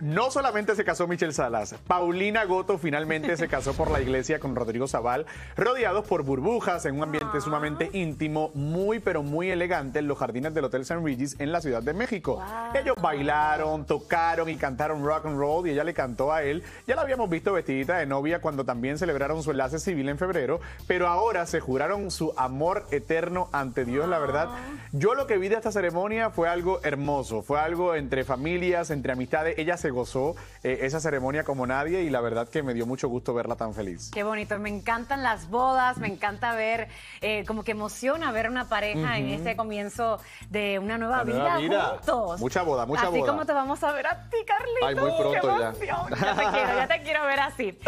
no solamente se casó Michelle Salas, Paulina Goto finalmente se casó por la iglesia con Rodrigo Zaval, rodeados por burbujas en un ambiente sumamente ah. íntimo, muy pero muy elegante en los jardines del Hotel San Regis en la Ciudad de México. Ellos bailaron, tocaron y cantaron rock and roll y ella le cantó a él. Ya la habíamos visto vestidita de novia cuando también celebraron su enlace civil en febrero, pero ahora se juraron su amor eterno ante Dios, la verdad. Ah. Yo lo que vi de esta ceremonia fue algo hermoso, fue algo entre familias, entre amistades. Ella se gozó eh, esa ceremonia como nadie y la verdad que me dio mucho gusto verla tan feliz. Qué bonito, me encantan las bodas, me encanta ver, eh, como que emociona ver una pareja en ese comienzo de una nueva, vida, juntos. Mucha boda, mucha boda. Así como te vamos a ver a ti, Carlitos. Ay, muy pronto ya. ya te quiero ver así.